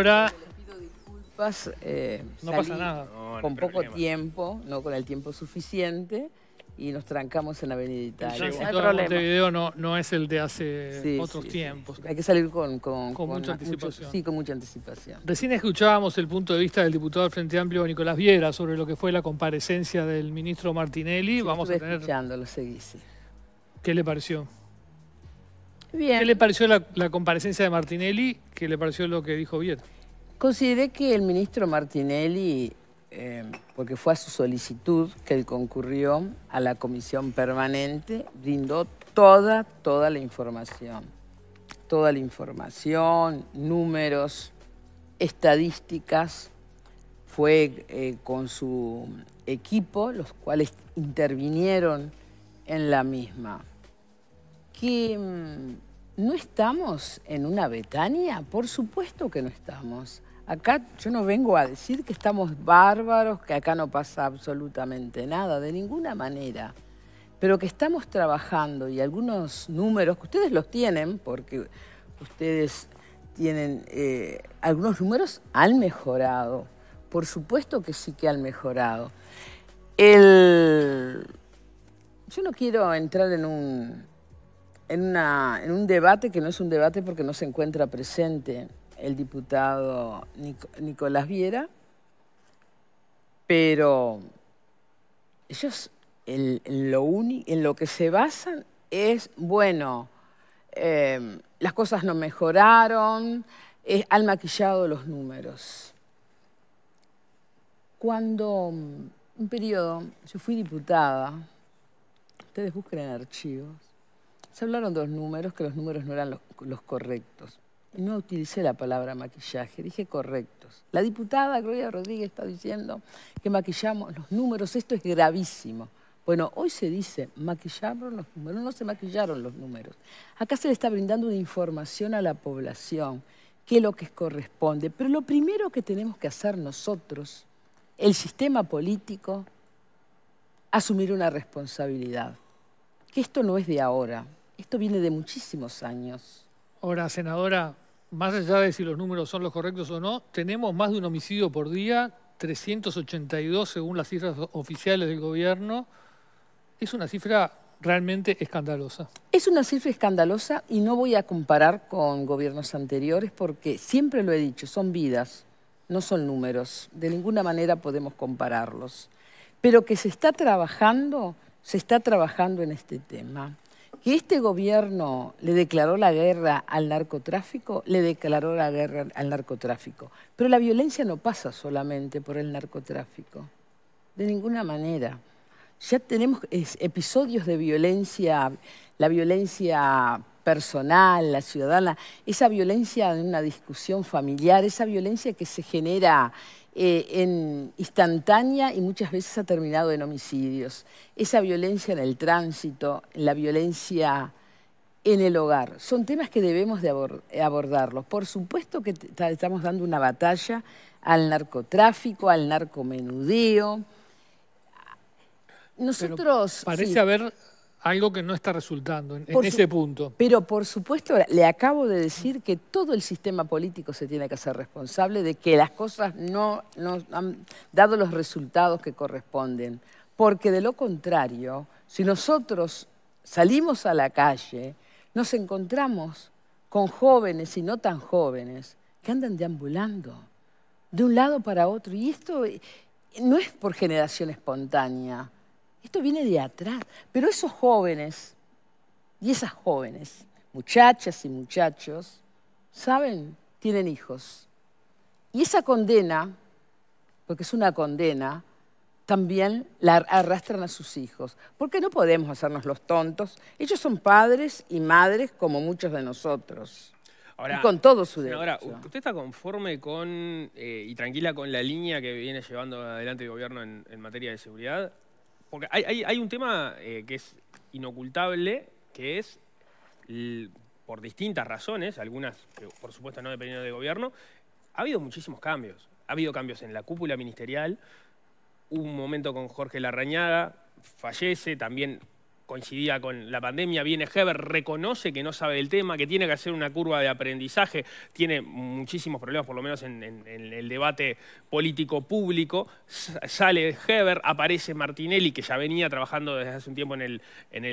Ahora, pido disculpas, eh, no pasa nada. con poco tiempo, no con el tiempo suficiente y nos trancamos en la Avenida El no Montevideo este no, es el de hace otros tiempos. Hay que salir con, con, con, mucha anticipación. sí, con mucha anticipación. Recién escuchábamos el punto de vista del diputado del Frente Amplio Nicolás Viera sobre lo que fue la comparecencia del ministro Martinelli. Vamos a tener... lo seguí, ¿Qué le pareció? ¿Qué le pareció la, comparecencia de Martinelli? ¿Qué le pareció lo que dijo Viet? Consideré que el ministro Martinelli, eh, porque fue a su solicitud que él concurrió a la comisión permanente, brindó toda, toda la información. Toda la información, números, estadísticas. Fue eh, con su equipo, los cuales intervinieron en la misma que mm, no estamos en una Betania, por supuesto que no estamos. Acá yo no vengo a decir que estamos bárbaros, que acá no pasa absolutamente nada, de ninguna manera, pero que estamos trabajando y algunos números, que ustedes los tienen, porque ustedes tienen, eh, algunos números han mejorado, por supuesto que sí que han mejorado. El... Yo no quiero entrar en un en, un debate que no es un debate porque no se encuentra presente el diputado Nicolás Viera, pero ellos en, lo que se basan es, bueno, em, las cosas no mejoraron, han maquillado los números. Cuando un periodo, yo fui diputada, ustedes buscan en archivos, se hablaron de los números, que los números no eran los, los correctos. No utilicé la palabra maquillaje, dije correctos. La diputada Gloria Rodríguez está diciendo que maquillamos los números, esto es gravísimo. Bueno, hoy se dice, maquillaron los números, no se maquillaron los números. Acá se le está brindando una información a la población, qué es lo que corresponde. Pero lo primero que tenemos que hacer nosotros, el sistema político, asumir una responsabilidad. Que esto no es de ahora, esto viene de muchísimos años. Ahora, senadora, más allá de si los números son los correctos o no, tenemos más de un homicidio por día, 382 según las cifras oficiales del gobierno. Es una cifra realmente escandalosa. Es una cifra escandalosa y no voy a comparar con gobiernos anteriores porque siempre lo he dicho, son vidas, no son números. De ninguna manera podemos compararlos. Pero que se está trabajando, se está trabajando en este tema que este gobierno le declaró la guerra al narcotráfico, le declaró la guerra al narcotráfico. Pero la violencia no pasa solamente por el narcotráfico, de ninguna manera. Ya tenemos episodios de violencia, la violencia personal, la ciudadana, esa violencia en una discusión familiar, esa violencia que se genera eh, en instantánea y muchas veces ha terminado en homicidios. Esa violencia en el tránsito, la violencia en el hogar, son temas que debemos de abordarlos. Por supuesto que estamos dando una batalla al narcotráfico, al narcomenudeo. Nosotros... parece haber algo que no está resultando en, ese punto. Pero por supuesto, le acabo de decir que todo el sistema político se tiene que hacer responsable de que las cosas no nos han dado los resultados que corresponden. Porque de lo contrario, si nosotros salimos a la calle, nos encontramos con jóvenes y no tan jóvenes que andan deambulando de un lado para otro. Y esto eh, no es por generación espontánea esto viene de atrás. Pero esos jóvenes y esas jóvenes, muchachas y muchachos, ¿saben? Tienen hijos. Y esa condena, porque es una condena, también la arrastran a sus hijos. Porque no podemos hacernos los tontos. Ellos son padres y madres como muchos de nosotros. y con todo su derecho. Ahora, ¿usted está conforme con eh, y tranquila con la línea que viene llevando adelante el gobierno en materia de seguridad? Porque hay, un tema eh, que es inocultable, que es, por distintas razones, algunas que por supuesto no dependiendo del gobierno, ha habido muchísimos cambios. Ha habido cambios en la cúpula ministerial, un momento con Jorge Larrañada fallece, también coincidía con la pandemia, viene Heber, reconoce que no sabe del tema, que tiene que hacer una curva de aprendizaje, tiene muchísimos problemas, por lo menos en, el debate político-público, sale Heber, aparece Martinelli, que ya venía trabajando desde hace un tiempo en el, en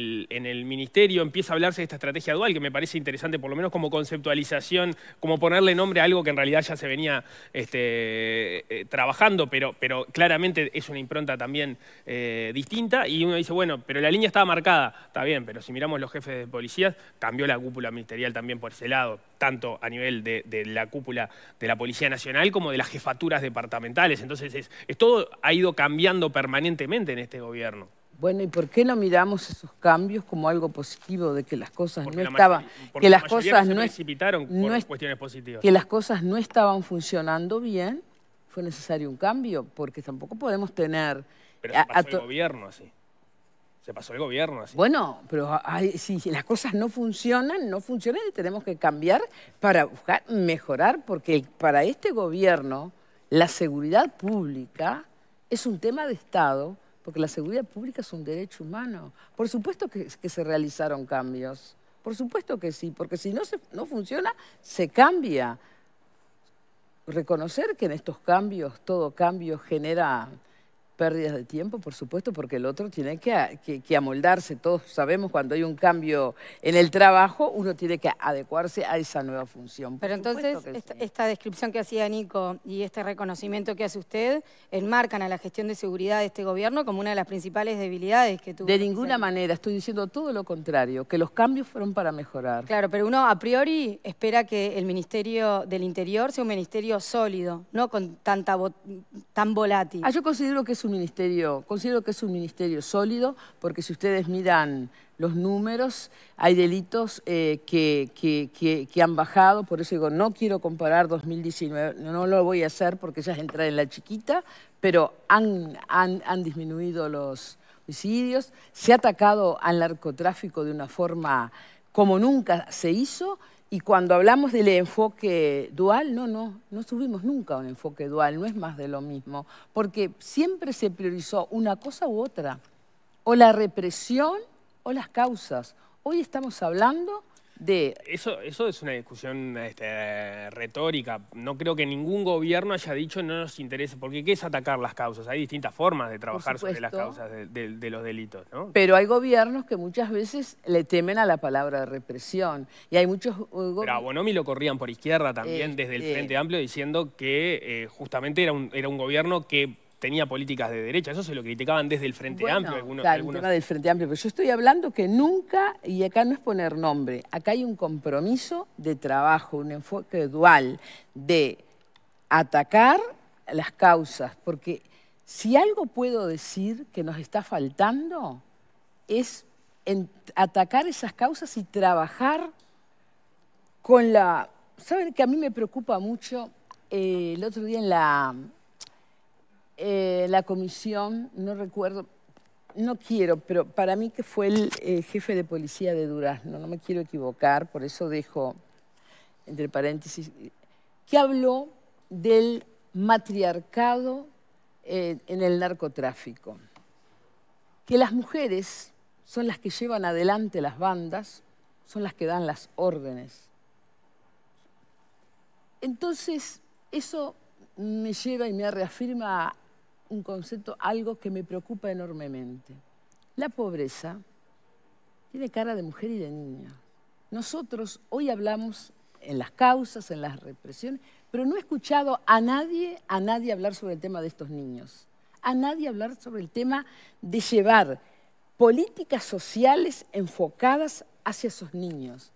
el, ministerio, empieza a hablarse de esta estrategia dual, que me parece interesante, por lo menos como conceptualización, como ponerle nombre a algo que en realidad ya se venía este, eh, trabajando, pero, pero claramente es una impronta también eh, distinta, y uno dice, bueno, pero la línea estaba marcada está bien, pero si miramos los jefes de policías, cambió la cúpula ministerial también por ese lado, tanto a nivel de, la cúpula de la Policía Nacional como de las jefaturas departamentales. Entonces, es, todo ha ido cambiando permanentemente en este gobierno. Bueno, ¿y por qué no miramos esos cambios como algo positivo de que las cosas no estaban, que las cosas no que las cosas no estaban funcionando bien, fue necesario un cambio porque tampoco podemos tener pero se pasó el gobierno así. Se pasó el gobierno. Bueno, pero si las cosas no funcionan, no funcionan y tenemos que cambiar para buscar mejorar, porque para este gobierno la seguridad pública es un tema de Estado, porque la seguridad pública es un derecho humano. Por supuesto que, que se realizaron cambios, por supuesto que sí, porque si no, se, no funciona, se cambia reconocer que en estos cambios, todo cambio genera pérdidas de tiempo, por supuesto, porque el otro tiene que, amoldarse. Todos sabemos cuando hay un cambio en el trabajo, uno tiene que adecuarse a esa nueva función. Pero entonces, esta, descripción que hacía Nico y este reconocimiento que hace usted, enmarcan a la gestión de seguridad de este gobierno como una de las principales debilidades que tuvo. De ninguna manera, estoy diciendo todo lo contrario, que los cambios fueron para mejorar. Claro, pero uno a priori espera que el Ministerio del Interior sea un ministerio sólido, no con tanta tan volátil. Ah, yo considero que es un ministerio, considero que es un ministerio sólido, porque si ustedes miran los números, hay delitos eh, que, que, han bajado, por eso digo, no quiero comparar 2019, no lo voy a hacer porque ya es entrar en la chiquita, pero han, han disminuido los homicidios, se ha atacado al narcotráfico de una forma como nunca se hizo y cuando hablamos del enfoque dual, no, no, no subimos nunca a un enfoque dual, no es más de lo mismo, porque siempre se priorizó una cosa u otra, o la represión o las causas. Hoy estamos hablando eso, eso es una discusión este, retórica. No creo que ningún gobierno haya dicho no nos interesa, porque ¿qué es atacar las causas? Hay distintas formas de trabajar sobre las causas de, los delitos. Pero hay gobiernos que muchas veces le temen a la palabra represión. Y hay muchos... Eh, gobiernos, Pero Bonomi lo corrían por izquierda también, eh, desde el eh. Frente Amplio, diciendo que justamente era era un gobierno que tenía políticas de derecha. Eso se lo criticaban desde el Frente Amplio. Algunos, claro, el tema del Frente Amplio. Pero yo estoy hablando que nunca, y acá no es poner nombre, acá hay un compromiso de trabajo, un enfoque dual de atacar las causas. Porque si algo puedo decir que nos está faltando es en atacar esas causas y trabajar con la... ¿Saben que a mí me preocupa mucho? Eh, el otro día en la eh, la comisión, no recuerdo, no quiero, pero para mí que fue el eh, jefe de policía de Durazno, no me quiero equivocar, por eso dejo entre paréntesis, que habló del matriarcado eh, en el narcotráfico, que las mujeres son las que llevan adelante las bandas, son las que dan las órdenes. Entonces, eso me lleva y me reafirma un concepto, algo que me preocupa enormemente. La pobreza tiene cara de mujer y de niña. Nosotros hoy hablamos en las causas, en las represiones, pero no he escuchado a nadie, a nadie hablar sobre el tema de estos niños, a nadie hablar sobre el tema de llevar políticas sociales enfocadas hacia esos niños,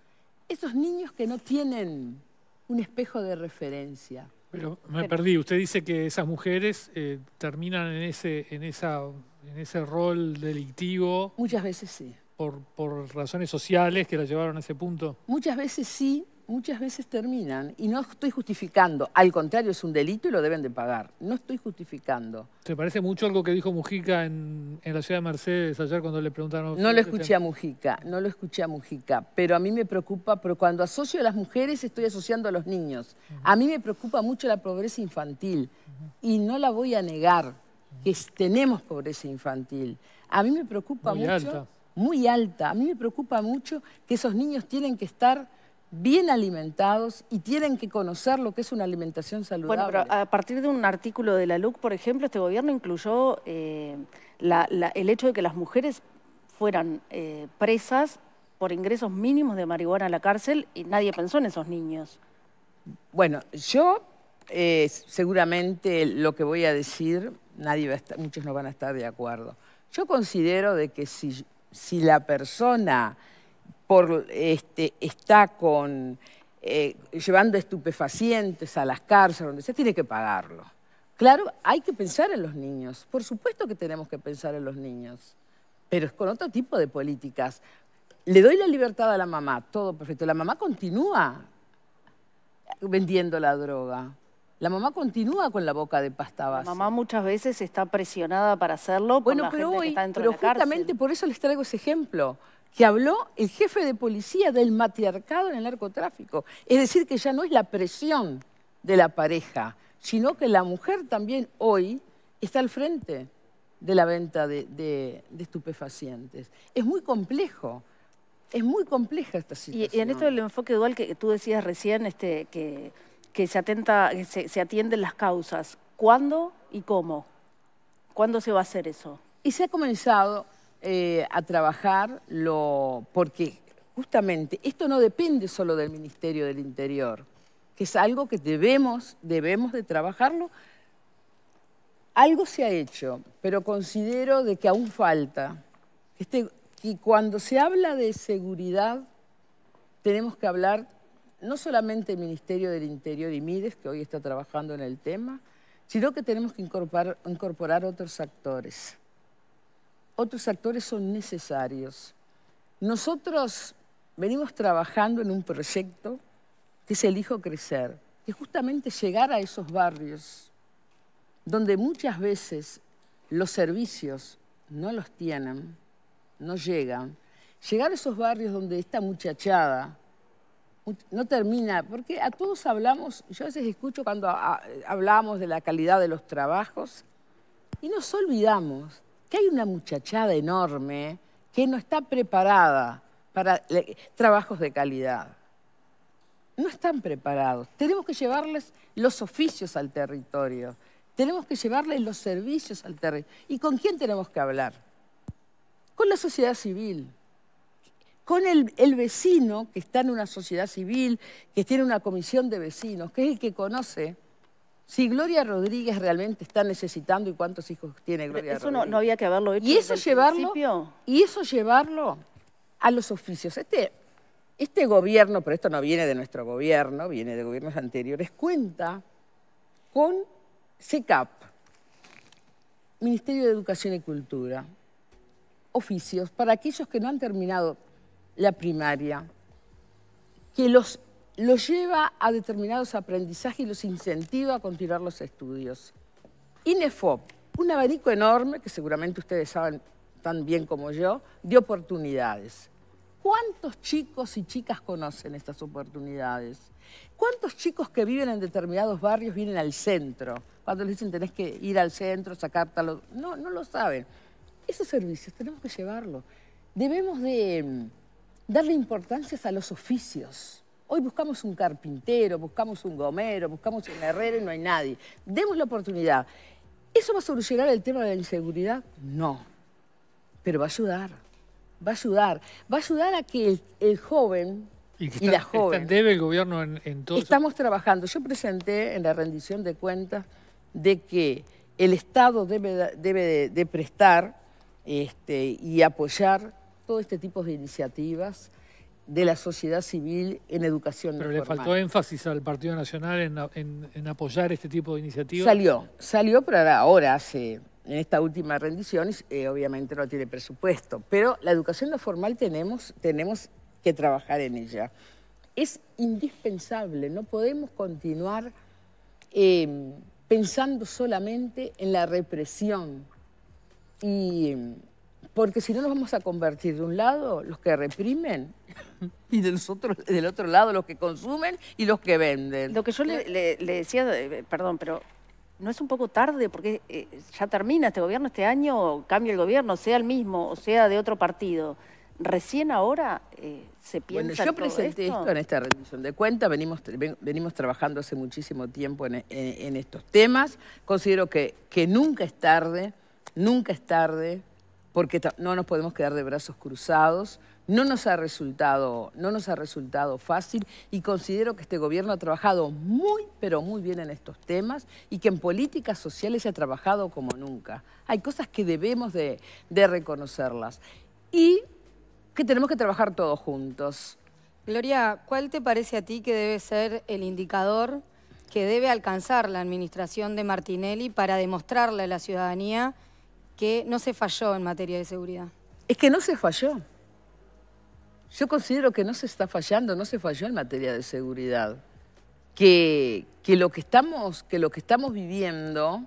esos niños que no tienen un espejo de referencia. Pero me perdí. Usted dice que esas mujeres eh, terminan en ese, en, esa, en ese rol delictivo. Muchas veces sí. Por, por razones sociales que las llevaron a ese punto. Muchas veces sí, muchas veces terminan, y no estoy justificando, al contrario, es un delito y lo deben de pagar, no estoy justificando. ¿Te parece mucho algo que dijo Mujica en, la ciudad de Mercedes ayer cuando le preguntaron? No lo este escuché a Mujica, no lo escuché a Mujica, pero a mí me preocupa, pero cuando asocio a las mujeres estoy asociando a los niños. A mí me preocupa mucho la pobreza infantil y no la voy a negar, que tenemos pobreza infantil. A mí me preocupa muy mucho... Alta. Muy alta. A mí me preocupa mucho que esos niños tienen que estar bien alimentados y tienen que conocer lo que es una alimentación saludable. Bueno, pero a partir de un artículo de la LUC, por ejemplo, este gobierno incluyó eh, el hecho de que las mujeres fueran eh, presas por ingresos mínimos de marihuana a la cárcel y nadie pensó en esos niños. Bueno, yo eh, seguramente lo que voy a decir, nadie va a estar, muchos no van a estar de acuerdo. Yo considero de que si la persona por, este, está con, eh, llevando estupefacientes a las cárceles, donde se tiene que pagarlo. Claro, hay que pensar en los niños, por supuesto que tenemos que pensar en los niños, pero es con otro tipo de políticas. Le doy la libertad a la mamá, todo perfecto. La mamá continúa vendiendo la droga. La mamá continúa con la boca de pasta base. La mamá muchas veces está presionada para hacerlo bueno, por la gente que está dentro pero de la justamente por eso les traigo ese ejemplo que habló el jefe de policía del matriarcado en el narcotráfico. Es decir, que ya no es la presión de la pareja, sino que la mujer también hoy está al frente de la venta de, estupefacientes. Es muy complejo. Es muy compleja esta situación. Y, en esto del enfoque dual que tú decías recién, este, que, se atienden las causas. ¿Cuándo y cómo? ¿Cuándo se va a hacer eso? Y se ha comenzado, eh, a trabajar, lo, porque justamente esto no depende solo del Ministerio del Interior, que es algo que debemos, debemos de trabajarlo. Algo se ha hecho, pero considero de que aún falta. Este, que cuando se habla de seguridad, tenemos que hablar no solamente del Ministerio del Interior y Mides, que hoy está trabajando en el tema, sino que tenemos que incorporar, incorporar otros actores otros actores son necesarios. Nosotros venimos trabajando en un proyecto que es Elijo Crecer, que es justamente llegar a esos barrios donde muchas veces los servicios no los tienen, no llegan. Llegar a esos barrios donde esta muchachada no termina, porque a todos hablamos, yo a veces escucho cuando ah, hablamos de la calidad de los trabajos, y nos olvidamos que hay una muchachada enorme que no está preparada para trabajos de calidad. No están preparados. Tenemos que llevarles los oficios al territorio. Tenemos que llevarles los servicios al territorio. ¿Y con quién tenemos que hablar? Con la sociedad civil. Con el, el vecino que está en una sociedad civil, que tiene una comisión de vecinos, que es el que conoce si Gloria Rodríguez realmente está necesitando y cuántos hijos tiene Gloria Rodríguez. Eso no, había que haberlo hecho. Y eso llevarlo, y eso llevarlo a los oficios. Este, este gobierno, pero esto no viene de nuestro gobierno, viene de gobiernos anteriores, cuenta con SECAP, Ministerio de Educación y Cultura, oficios para aquellos que no han terminado la primaria, que los los lleva a determinados aprendizajes y los incentiva a continuar los estudios. INEFOP, un abanico enorme, que seguramente ustedes saben tan bien como yo, de oportunidades. ¿Cuántos chicos y chicas conocen estas oportunidades? ¿Cuántos chicos que viven en determinados barrios vienen al centro? Cuando les dicen tenés que ir al centro, sacar No, no lo saben. Esos servicios tenemos que llevarlos. Debemos de mm, darle importancia a los oficios. Hoy buscamos un carpintero, buscamos un gomero, buscamos un herrero y no hay nadie. Demos la oportunidad. ¿Eso va a solucionar el tema de la inseguridad? No, pero va a ayudar. Va a ayudar. Va a ayudar a que el, joven y, la joven... debe el gobierno en, todo Estamos trabajando. Yo presenté en la rendición de cuentas de que el Estado debe, debe de, prestar este, y apoyar todo este tipo de iniciativas de la sociedad civil en educación. Pero le faltó énfasis al Partido Nacional en, apoyar este tipo de iniciativas. Salió, salió, pero ahora hace, en esta última rendición, eh, obviamente no tiene presupuesto, pero la educación no formal tenemos, tenemos que trabajar en ella. Es indispensable, no podemos continuar eh, pensando solamente en la represión y porque si no nos vamos a convertir de un lado los que reprimen y del otro lado los que consumen y los que venden. Lo que yo le, decía, eh, perdón, pero ¿no es un poco tarde? Porque eh, ya termina este gobierno, este año cambia el gobierno, sea el mismo o sea de otro partido. Recién ahora eh, se piensa Bueno, yo presenté esto? en esta rendición de cuentas, venimos, trabajando hace muchísimo tiempo en, estos temas. Considero que nunca es tarde, nunca es tarde porque no nos podemos quedar de brazos cruzados. No nos, ha resultado, fácil y considero que este gobierno ha trabajado muy, pero muy bien en estos temas y que en políticas sociales se ha trabajado como nunca. Hay cosas que debemos de, de reconocerlas y que tenemos que trabajar todos juntos. Gloria, ¿cuál te parece a ti que debe ser el indicador que debe alcanzar la administración de Martinelli para demostrarle a la ciudadanía que no se falló en materia de seguridad. Es que no se falló. Yo considero que no se está fallando, no se falló en materia de seguridad. Que, lo, que estamos, que lo que estamos viviendo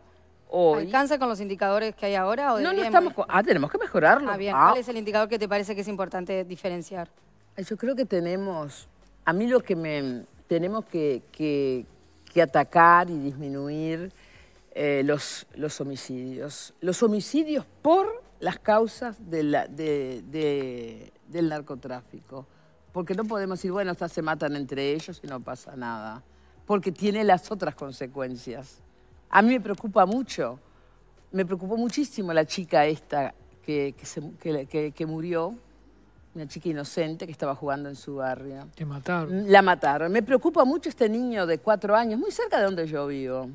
hoy... ¿Alcanza con los indicadores que hay ahora? O no, no estamos... Ah, tenemos que mejorarlo. Ah, ah. ¿Cuál es el indicador que te parece que es importante diferenciar? Yo creo que tenemos... A mí lo que me... Tenemos que, que atacar y disminuir eh, los, los, homicidios. Los homicidios por las causas del narcotráfico. Porque no podemos decir, bueno, hasta se matan entre ellos y no pasa nada. Porque tiene las otras consecuencias. A mí me preocupa mucho, me preocupó muchísimo la chica esta que, que, que, que murió, una chica inocente que estaba jugando en su barrio. Te mataron. La mataron. Me preocupa mucho este niño de cuatro años, muy cerca de donde yo vivo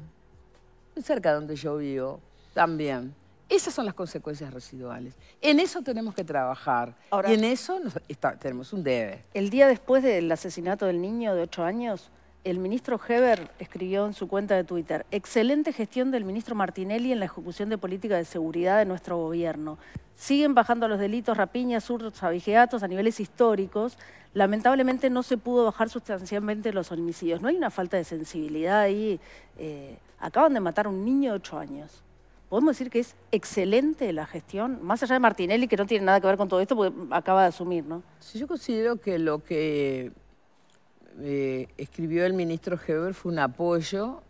cerca de donde yo vivo también. Esas son las consecuencias residuales. En eso tenemos que trabajar. y en eso tenemos un debe. El día después del asesinato del niño de 8 años, el ministro Heber escribió en su cuenta de Twitter, excelente gestión del ministro Martinelli en la ejecución de política de seguridad de nuestro gobierno. Siguen bajando los delitos, rapiñas, surdos, abigeatos a niveles históricos. Lamentablemente no se pudo bajar sustancialmente los homicidios. ¿No hay una falta de sensibilidad ahí? Eh, Acaban de matar a un niño de 8 años. Podemos decir que es excelente la gestión, más allá de Martinelli, que no tiene nada que ver con todo esto, porque acaba de asumir, ¿no? Sí, yo considero que lo que eh, escribió el ministro Heber fue un apoyo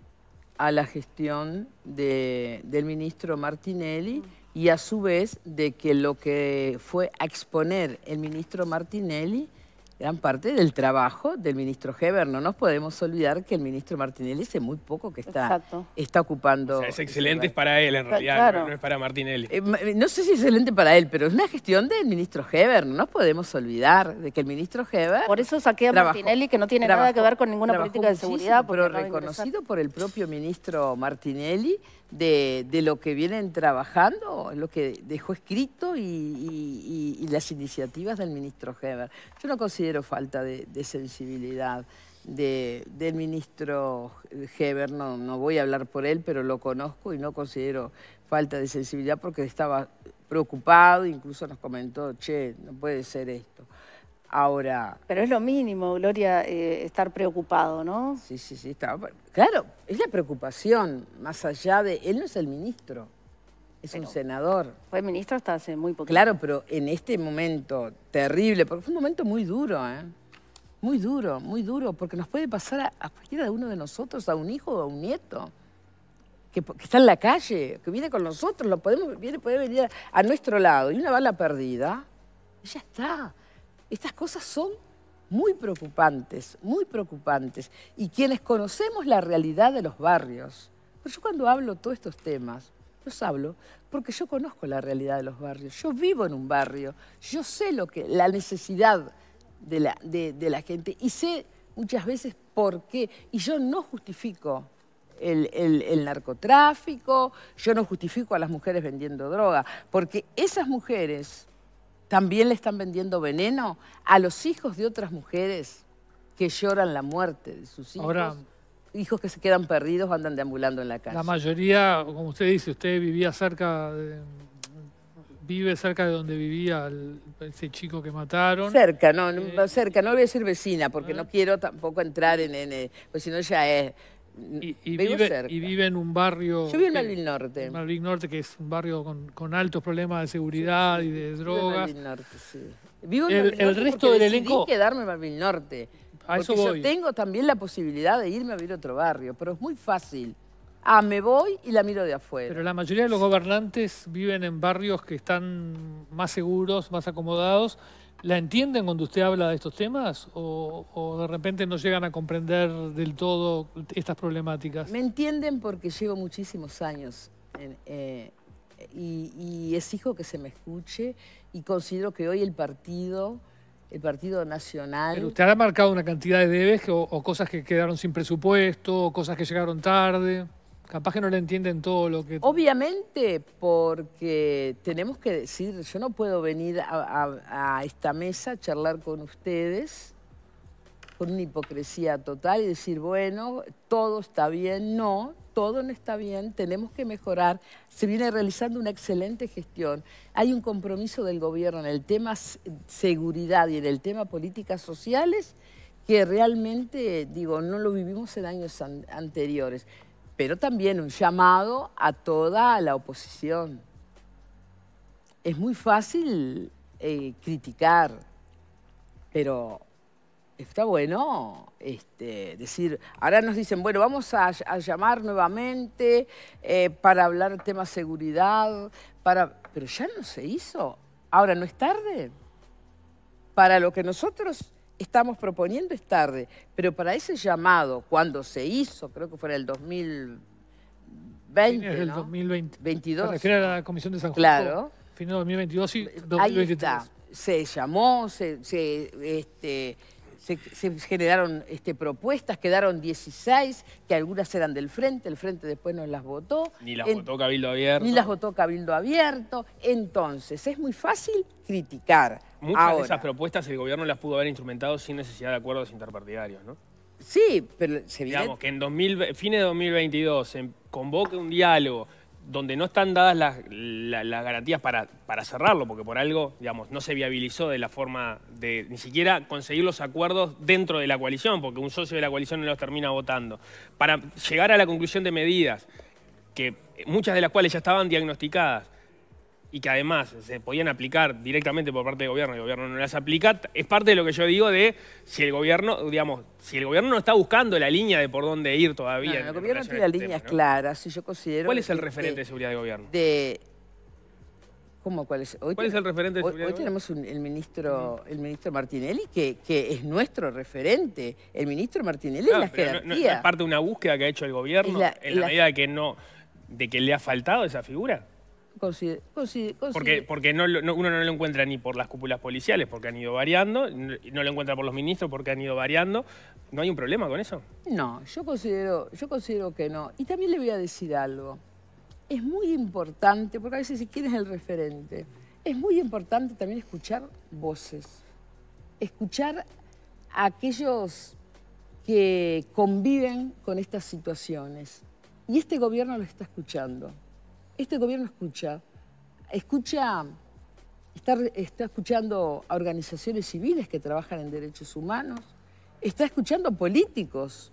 a la gestión del ministro Martinelli y a su vez de que lo que fue a exponer el ministro Martinelli gran parte del trabajo del ministro Heber. No nos podemos olvidar que el ministro Martinelli hace muy poco que está, está ocupando... O sea, es excelente para él en realidad, no, es para Martinelli. Eh, no sé si es excelente para él, pero es una gestión del ministro Heber. No nos podemos olvidar de que el ministro Heber... Por eso saqué a Martinelli, que no tiene nada que ver con ninguna política de seguridad. Pero reconocido por el propio ministro Martinelli de, de, lo que vienen trabajando, lo que dejó escrito y, las iniciativas del ministro Heber. Yo no considero falta de, sensibilidad de, del ministro Heber, no, no voy a hablar por él, pero lo conozco y no considero falta de sensibilidad porque estaba preocupado, incluso nos comentó, che, no puede ser esto. Ahora. Pero es lo mínimo, Gloria, eh, estar preocupado, ¿no? Sí, sí, sí. claro, es la preocupación, más allá de. Él no es el ministro, es un senador. Fue ministro hasta hace muy poco. Claro, pero en este momento terrible, porque fue un momento muy duro, ¿eh? Muy duro, muy duro, porque nos puede pasar a, cualquiera de uno de nosotros, a un hijo o a un nieto. Que, está en la calle, que viene con nosotros, lo podemos, puede venir a, nuestro lado. Y una bala perdida, y ya está. Estas cosas son muy preocupantes, muy preocupantes. Y quienes conocemos la realidad de los barrios, pero yo cuando hablo todos estos temas, los hablo porque yo conozco la realidad de los barrios, yo vivo en un barrio, yo sé lo que, la necesidad de la, gente y sé muchas veces por qué. Y yo no justifico el, narcotráfico, yo no justifico a las mujeres vendiendo droga, porque esas mujeres también le están vendiendo veneno a los hijos de otras mujeres que lloran la muerte de sus hijos. hijos que se quedan perdidos andan deambulando en la calle. La mayoría, como usted dice, usted vivía cerca de, vive cerca de donde vivía ese chico que mataron. Cerca, no, eh, cerca, no voy a decir vecina porque eh. no quiero tampoco entrar en, en eh, pues si no ya es y, y, vive, en un barrio. Yo vivo en Malvin Norte. En Norte, que es un barrio con, con altos problemas de seguridad y de drogas. Vivo en Norte, sí. el, el resto del elenco. quedarme en Malvin Norte. eso voy. yo tengo también la posibilidad de irme a vivir otro barrio, pero es muy fácil. Ah, me voy y la miro de afuera. Pero la mayoría de los gobernantes viven en barrios que están más seguros, más acomodados ¿La entienden cuando usted habla de estos temas o, de repente no llegan a comprender del todo estas problemáticas? Me entienden porque llevo muchísimos años eh, y, exijo que se me escuche y considero que hoy el partido, el partido nacional... usted ha marcado una cantidad de debes o, cosas que quedaron sin presupuesto, cosas que llegaron tarde. Capaz que no le entienden todo lo que... Obviamente, porque tenemos que decir, yo no puedo venir a, esta mesa a charlar con ustedes con una hipocresía total y decir, bueno, todo está bien. No, todo no está bien, tenemos que mejorar. Se viene realizando una excelente gestión. Hay un compromiso del gobierno en el tema seguridad y en el tema políticas sociales que realmente, digo, no lo vivimos en años anteriores pero también un llamado a toda la oposición. Es muy fácil eh, criticar, pero está bueno este, decir, ahora nos dicen, bueno, vamos a, llamar nuevamente eh, para hablar tema seguridad, para... pero ya no se hizo, ahora no es tarde. Para lo que nosotros estamos proponiendo es tarde, pero para ese llamado, cuando se hizo, creo que fue en el 2020, Fines del el 2020. 22. Se refiere a la Comisión de San Juan. Claro. Fin de 2022 y 2023. Ahí está. Se llamó, se, se este, se, generaron este, propuestas, quedaron 16, que algunas eran del Frente, el Frente después no las votó. Ni las votó Cabildo Abierto. Ni las votó Cabildo Abierto. Entonces, es muy fácil criticar. Muchas de esas propuestas el gobierno las pudo haber instrumentado sin necesidad de acuerdos interpartidarios, ¿no? Sí, pero se Digamos, que en 2000, fines de 2022 se convoque un diálogo donde no están dadas las, garantías para, para, cerrarlo, porque por algo, digamos, no se viabilizó de la forma de ni siquiera conseguir los acuerdos dentro de la coalición, porque un socio de la coalición no los termina votando. Para llegar a la conclusión de medidas, que muchas de las cuales ya estaban diagnosticadas, y que además se podían aplicar directamente por parte del gobierno y el gobierno no las aplica, es parte de lo que yo digo de si el gobierno, digamos, si el gobierno no está buscando la línea de por dónde ir todavía. No, el gobierno tiene las este líneas claras, si yo considero... ¿Cuál es el referente de seguridad del gobierno? De, ¿Cómo cuál es? el referente de seguridad? gobierno? hoy tenemos el, ministro, el ministro Martinelli, que, que, es nuestro referente. El ministro Martinelli es la jerarquía. es parte de una búsqueda que ha hecho el gobierno en la, la medida que no, de que le ha faltado esa figura. Porque, porque no, uno no lo encuentra ni por las cúpulas policiales, porque han ido variando, no lo encuentra por los ministros, porque han ido variando. ¿No hay un problema con eso? No, yo considero, yo considero que no. Y también le voy a decir algo. Es muy importante, porque a veces si quieres el referente, es muy importante también escuchar voces, escuchar a aquellos que conviven con estas situaciones. Y este gobierno lo está escuchando este gobierno escucha, escucha, está, está escuchando a organizaciones civiles que trabajan en derechos humanos, está escuchando a políticos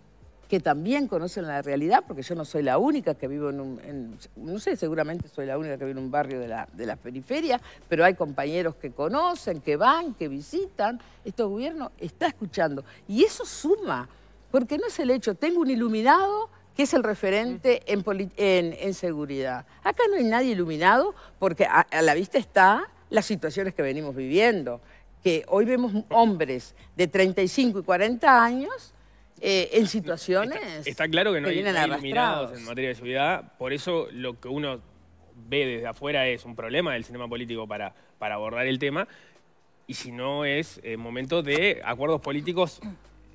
que también conocen la realidad, porque yo no soy la única que vivo en un... no sé, seguramente soy la única que vive en un barrio de la, de periferia, pero hay compañeros que conocen, que van, que visitan. Este gobierno está escuchando. Y eso suma, porque no es el hecho, tengo un iluminado que es el referente en, seguridad. Acá no hay nadie iluminado porque a, la vista está las situaciones que venimos viviendo, que hoy vemos hombres de 35 y 40 años eh, en situaciones. Está, claro que no hay, nadie iluminados en materia de seguridad, por eso lo que uno ve desde afuera es un problema del cinema político para, abordar el tema, y si no es eh, momento de acuerdos políticos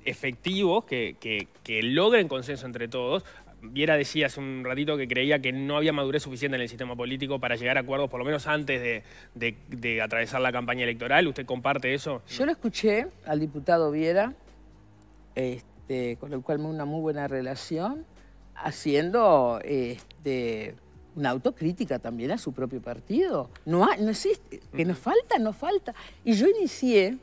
efectivos que, logren consenso entre todos. Viera decía hace un ratito que creía que no había madurez suficiente en el sistema político para llegar a acuerdos, por lo menos antes de, atravesar la campaña electoral. ¿Usted comparte eso? Yo lo escuché al diputado Viera, este, con el cual me una muy buena relación, haciendo este, una autocrítica también a su propio partido. No, no existe, que nos falta, nos falta. Y yo inicié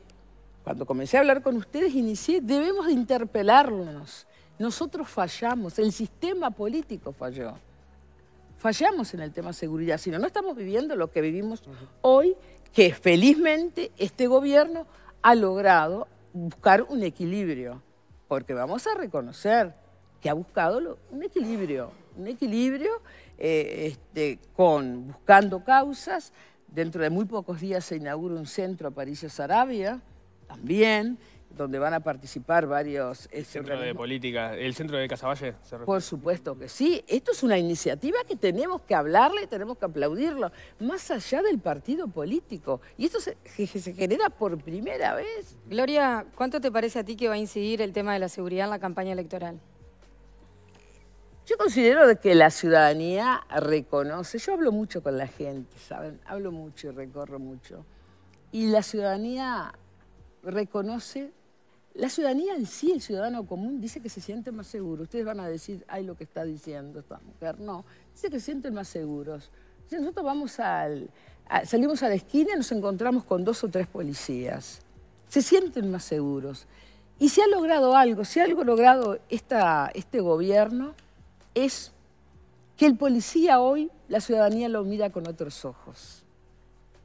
cuando comencé a hablar con ustedes, inicié, debemos interpelarnos. Nosotros fallamos, el sistema político falló. Fallamos en el tema seguridad, sino no, estamos viviendo lo que vivimos hoy, que felizmente este gobierno ha logrado buscar un equilibrio, porque vamos a reconocer que ha buscado un equilibrio, un equilibrio eh, este, con buscando causas. Dentro de muy pocos días se inaugura un centro a a Sarabia, también, donde van a participar varios... ¿El este, Centro de Política, el Centro de Casavalle? Por supuesto que sí. Esto es una iniciativa que tenemos que hablarle, tenemos que aplaudirlo, más allá del partido político. Y esto se, se genera por primera vez. Gloria, ¿cuánto te parece a ti que va a incidir el tema de la seguridad en la campaña electoral? Yo considero que la ciudadanía reconoce, yo hablo mucho con la gente, ¿saben? Hablo mucho y recorro mucho. Y la ciudadanía reconoce, la ciudadanía en sí, el ciudadano común, dice que se siente más seguro. Ustedes van a decir, ay, lo que está diciendo esta mujer. No, dice que se sienten más seguros. nosotros vamos al, salimos a la esquina y nos encontramos con dos o tres policías. Se sienten más seguros. Y si ha logrado algo, si ha algo logrado este gobierno, es que el policía hoy, la ciudadanía lo mira con otros ojos.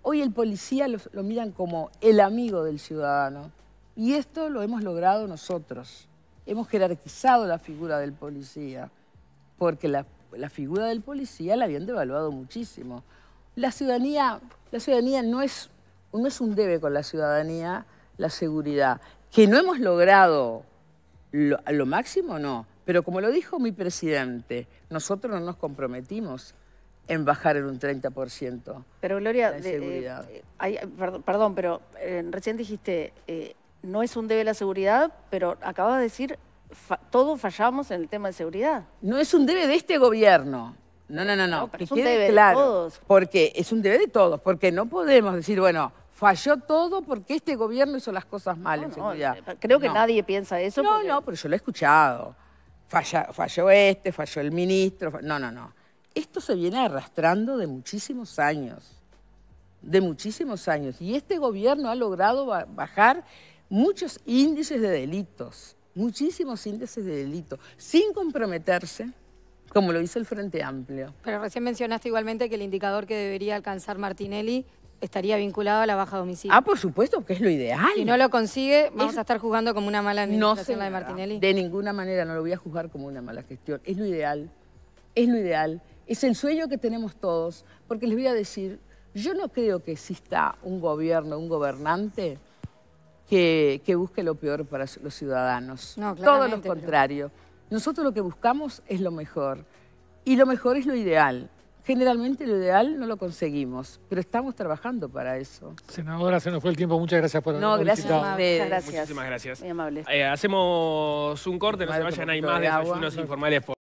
Hoy el policía lo miran como el amigo del ciudadano. Y esto lo hemos logrado nosotros. Hemos jerarquizado la figura del policía, porque la, figura del policía la habían devaluado muchísimo. La ciudadanía, la ciudadanía no, es, es un debe con la ciudadanía, la seguridad. Que no hemos logrado lo, lo máximo, no. Pero como lo dijo mi presidente, nosotros no nos comprometimos en bajar en un 30%. Pero Gloria, eh, perdón, pero eh, recién dijiste, eh, no es un debe la seguridad, pero acabas de decir, todos fallamos en el tema de seguridad. No es un debe de este gobierno. No, no, no, no. es un debe de todos. Porque es un debe de todos, porque no podemos decir, bueno, falló todo porque este gobierno hizo las cosas mal en seguridad. creo que nadie piensa eso. No, no, pero yo lo he escuchado. Falla, falló este, falló el ministro. No, no, no esto se viene arrastrando de muchísimos años, de muchísimos años. Y este gobierno ha logrado bajar muchos índices de delitos, muchísimos índices de delitos, sin comprometerse como lo hizo el Frente Amplio. Pero recién mencionaste igualmente que el indicador que debería alcanzar Martinelli estaría vinculado a la baja de Ah, por supuesto, que es lo ideal. Si no lo consigue, vamos a estar juzgando como una mala administración no la de Martinelli. De ninguna manera, no lo voy a juzgar como una mala gestión. Es lo ideal, es lo ideal. Es el sueño que tenemos todos, porque les voy a decir, yo no creo que exista un gobierno, un gobernante que, busque lo peor para los ciudadanos. No, Todo lo contrario. Nosotros lo que buscamos es lo mejor. Y lo mejor es lo ideal. Generalmente lo ideal no lo conseguimos, pero estamos trabajando para eso. Senadora, se nos fue el tiempo. Muchas gracias por No, gracias a Muchísimas gracias. amable. Eh, hacemos un corte, no se vayan, hay más desayunos informales por...